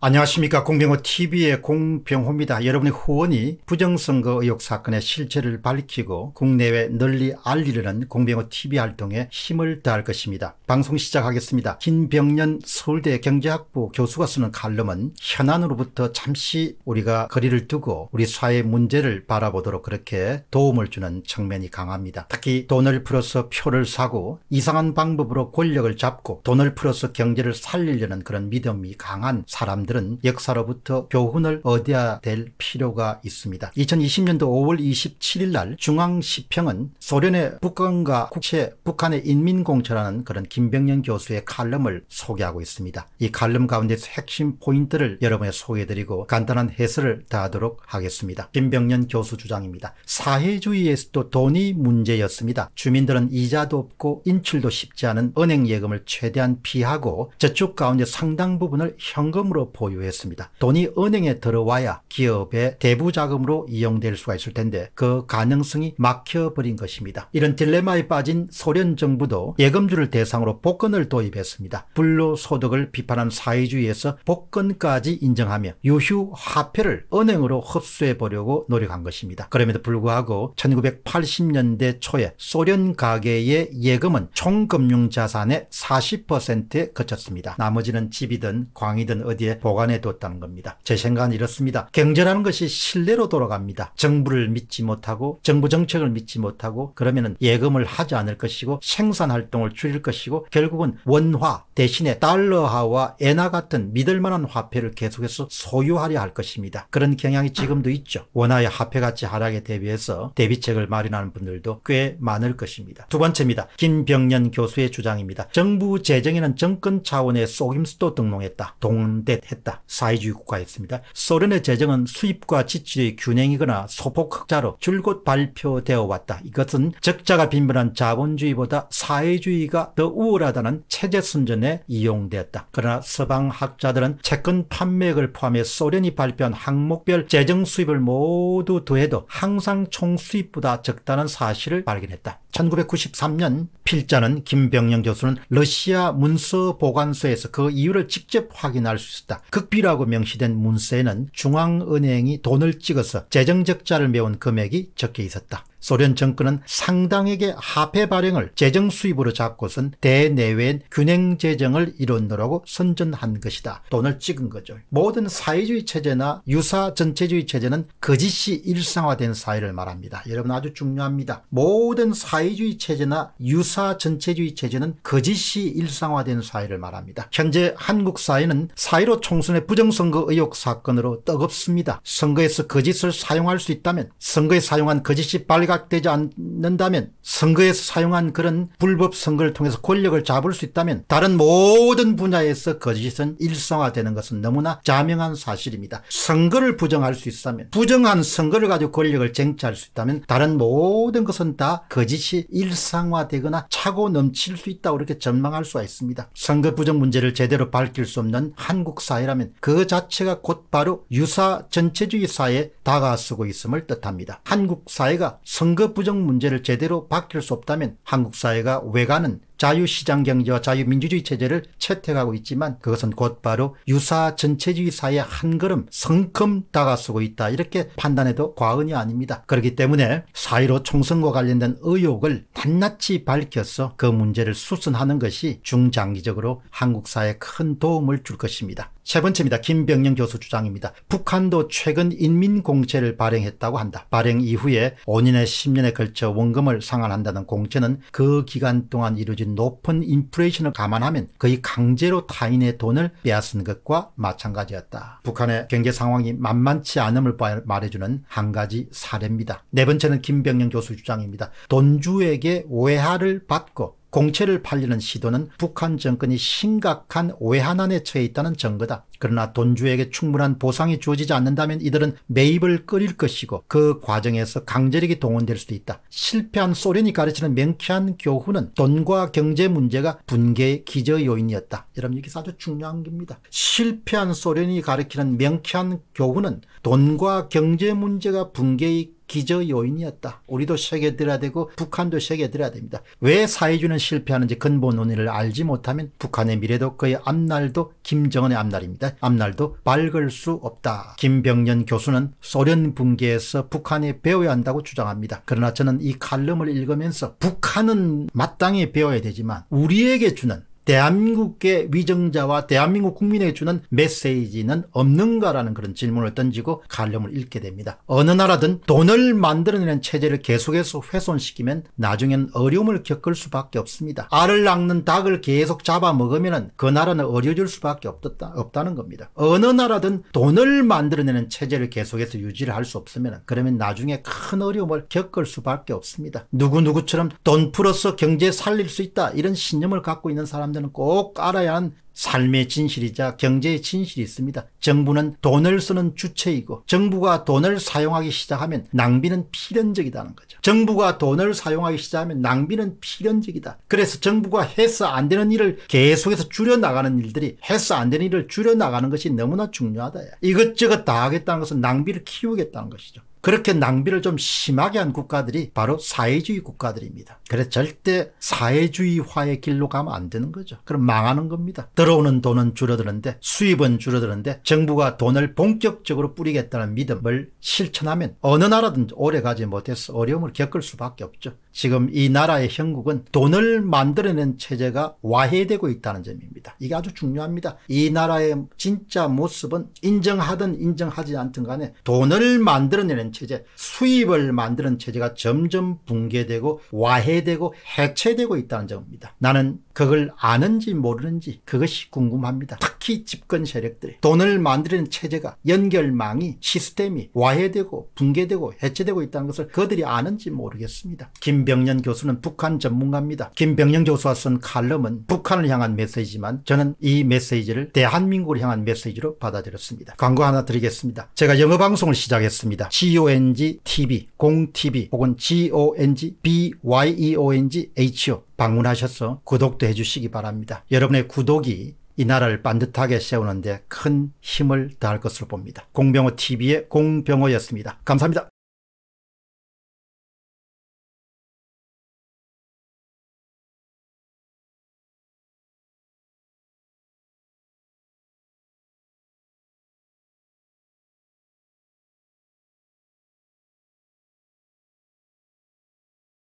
안녕하십니까 공병호TV의 공병호입니다. 여러분의 후원이 부정선거 의혹 사건의 실체를 밝히고 국내외 널리 알리려는 공병호TV 활동에 힘을 다할 것입니다. 방송 시작하겠습니다. 김병년 서울대 경제학부 교수가 쓰는 칼럼은 현안으로부터 잠시 우리가 거리를 두고 우리 사회 문제를 바라보도록 그렇게 도움을 주는 측면이 강합니다. 특히 돈을 풀어서 표를 사고 이상한 방법으로 권력을 잡고 돈을 풀어서 경제를 살리려는 그런 믿음이 강한 사람 사람들은 역사로부터 교훈을 얻어야 될 필요가 있습니다. 2020년도 5월 27일 날 중앙시평은 소련의 북한과 국채 북한의 인민공처라는 그런 김병년 교수의 칼럼을 소개하고 있습니다. 이 칼럼 가운데서 핵심 포인트를 여러분에 소개해드리고 간단한 해설을 다하도록 하겠습니다. 김병년 교수 주장입니다. 사회주의에서도 돈이 문제였습니다. 주민들은 이자도 없고 인출도 쉽지 않은 은행 예금을 최대한 피하고 저축 가운데 상당 부분을 현금으로 보유했습니다. 돈이 은행에 들어와야 기업의 대부 자금으로 이용될 수가 있을 텐데 그 가능성이 막혀버린 것입니다. 이런 딜레마에 빠진 소련 정부도 예금주를 대상으로 복권을 도입했습니다. 불로소득을 비판한 사회주의에서 복권까지 인정하며 유휴 화폐를 은행으로 흡수해 보려고 노력한 것입니다. 그럼에도 불구하고 1980년대 초에 소련 가계의 예금은 총금융자산의 40%에 그쳤습니다. 나머지는 집이든 광이든 어디에 보관해 뒀다는 겁니다. 제 생각은 이렇습니다. 경제라는 것이 신뢰로 돌아갑니다. 정부를 믿지 못하고 정부 정책을 믿지 못하고 그러면 은 예금을 하지 않을 것이고 생산 활동을 줄일 것이고 결국은 원화 대신에 달러화와 엔화 같은 믿을 만한 화폐를 계속해서 소유하려 할 것입니다. 그런 경향이 지금도 있죠. 원화의 화폐가치 하락에 대비해서 대비책을 마련하는 분들도 꽤 많을 것입니다. 두 번째입니다. 김병년 교수의 주장입니다. 정부 재정에는 정권 차원의 속임수도 등록했다. 동원됐다. 했다. 사회주의 국가였습니다. 소련의 재정은 수입과 지출의 균형이거나 소폭흑자로 줄곧 발표되어 왔다. 이것은 적자가 빈번한 자본주의보다 사회주의가 더 우월하다는 체제 순전에 이용되었다. 그러나 서방 학자들은 채권 판매액을 포함해 소련이 발표한 항목별 재정 수입을 모두 더해도 항상 총 수입보다 적다는 사실을 발견했다. 1993년 필자는 김병영 교수는 러시아 문서 보관소에서 그 이유를 직접 확인할 수 있었다. 극비라고 명시된 문서에는 중앙은행이 돈을 찍어서 재정적자를 메운 금액이 적혀 있었다. 소련 정권은 상당에게 화폐 발행을 재정 수입으로 잡고선 대내외엔 균형 재정을 이뤘느라고 선전한 것이다. 돈을 찍은 거죠. 모든 사회주의 체제나 유사 전체주의 체제는 거짓이 일상화된 사회를 말합니다. 여러분 아주 중요합니다. 모든 사회주의 체제나 유사 전체주의 체제는 거짓이 일상화된 사회를 말합니다. 현재 한국 사회는 사회로 총선의 부정선거 의혹 사건으로 뜨겁습니다. 선거에서 거짓을 사용할 수 있다면 선거에 사용한 거짓이 발견 발각되지 않는다면 선거에서 사용한 그런 불법 선거를 통해서 권력을 잡을 수 있다면 다른 모든 분야에서 거짓은 일상화되는 것은 너무나 자명한 사실입니다. 선거를 부정할 수 있다면 부정한 선거를 가지고 권력을 쟁취할 수 있다면 다른 모든 것은 다 거짓이 일상화되거나 차고 넘칠 수 있다고 이렇게 전망할 수가 있습니다. 선거 부정 문제를 제대로 밝힐 수 없는 한국 사회라면 그 자체가 곧바로 유사 전체주의 사회에 다가서고 있음을 뜻합니다. 한국 사회가 선거 부정 문제를 제대로 바뀔 수 없다면 한국 사회가 왜가는 자유시장 경제와 자유민주주의 체제를 채택하고 있지만 그것은 곧바로 유사 전체주의 사회에 한 걸음 성큼 다가서고 있다 이렇게 판단해도 과언이 아닙니다. 그렇기 때문에 사1로 총선과 관련된 의혹을 낱낱이 밝혀서 그 문제를 수순하는 것이 중장기적으로 한국 사회에 큰 도움을 줄 것입니다. 세 번째입니다. 김병영 교수 주장입니다. 북한도 최근 인민공채를 발행했다고 한다. 발행 이후에 5년에 10년에 걸쳐 원금을 상환한다는 공채는 그 기간 동안 이루어진 높은 인플레이션을 감안하면 거의 강제로 타인의 돈을 빼앗은 것과 마찬가지였다. 북한의 경제 상황이 만만치 않음을 말해주는 한 가지 사례입니다. 네 번째는 김병영 교수 주장입니다. 돈주에게 외화를 받고 공채를 팔리는 시도는 북한 정권이 심각한 외환안에 처해 있다는 증거다. 그러나 돈주에게 충분한 보상이 주어지지 않는다면 이들은 매입을 끌일 것이고 그 과정에서 강제력이 동원될 수도 있다. 실패한 소련이 가르치는 명쾌한 교훈은 돈과 경제 문제가 분개의 기저 요인이었다. 여러분 이게 아주 중요한 겁니다. 실패한 소련이 가르치는 명쾌한 교훈은 돈과 경제 문제가 분개의 기저 요인이었다. 우리도 세게 들어야 되고 북한도 세게 들어야 됩니다. 왜 사회주의는 실패하는지 근본 논의를 알지 못하면 북한의 미래도 그의 앞날도 김정은의 앞날입니다. 앞날도 밝을 수 없다. 김병년 교수는 소련 붕괴에서 북한이 배워야 한다고 주장합니다. 그러나 저는 이 칼럼을 읽으면서 북한은 마땅히 배워야 되지만 우리에게 주는 대한민국의 위정자와 대한민국 국민에게 주는 메시지는 없는가라는 그런 질문을 던지고 가려움을 잃게 됩니다. 어느 나라든 돈을 만들어내는 체제를 계속해서 훼손시키면 나중엔 어려움을 겪을 수밖에 없습니다. 알을 낳는 닭을 계속 잡아먹으면 그 나라는 어려질 수밖에 없다, 없다는 겁니다. 어느 나라든 돈을 만들어내는 체제를 계속해서 유지를 할 수 없으면 그러면 나중에 큰 어려움을 겪을 수밖에 없습니다. 누구누구처럼 돈 풀어서 경제 살릴 수 있다 이런 신념을 갖고 있는 사람들 사람들은 꼭 알아야 하는 삶의 진실이자 경제의 진실이 있습니다. 정부는 돈을 쓰는 주체이고 정부가 돈을 사용하기 시작하면 낭비는 필연적이다는 거죠. 정부가 돈을 사용하기 시작하면 낭비는 필연적이다. 그래서 정부가 해서 안 되는 일을 계속해서 줄여나가는 일들이 해서 안 되는 일을 줄여나가는 것이 너무나 중요하다. 이것저것 다 하겠다는 것은 낭비를 키우겠다는 것이죠. 그렇게 낭비를 좀 심하게 한 국가들이 바로 사회주의 국가들입니다. 그래서 절대 사회주의화의 길로 가면 안 되는 거죠. 그럼 망하는 겁니다. 들어오는 돈은 줄어드는데 수입은 줄어드는데 정부가 돈을 본격적으로 뿌리겠다는 믿음을 실천하면 어느 나라든지 오래가지 못해서 어려움을 겪을 수밖에 없죠. 지금 이 나라의 형국은 돈을 만들어낸 체제가 와해되고 있다는 점입니다. 이게 아주 중요합니다. 이 나라의 진짜 모습은 인정하든 인정하지 않든 간에 돈을 만들어내는 만는 체제, 수입을 만드는 체제가 점점 붕괴되고 와해되고 해체되고 있다는 점입니다. 나는 그걸 아는지 모르는지 그것이 궁금합니다. 특히 집권 세력들이 돈을 만드는 체제가 연결망이 시스템이 와해되고 붕괴되고 해체되고 있다는 것을 그들이 아는지 모르겠습니다. 김병년 교수는 북한 전문가입니다. 김병년 교수와 쓴 칼럼은 북한을 향한 메시지만 저는 이 메시지를 대한민국을 향한 메시지로 받아들였습니다. 광고 하나 드리겠습니다. 제가 영어 방송을 시작했습니다. GONG TV, 공TV 혹은 GONG BYEONG HO 방문하셔서 구독도 해주시기 바랍니다. 여러분의 구독이 이 나라를 반듯하게 세우는데 큰 힘을 다할 것으로 봅니다. 공병호 TV의 공병호였습니다. 감사합니다.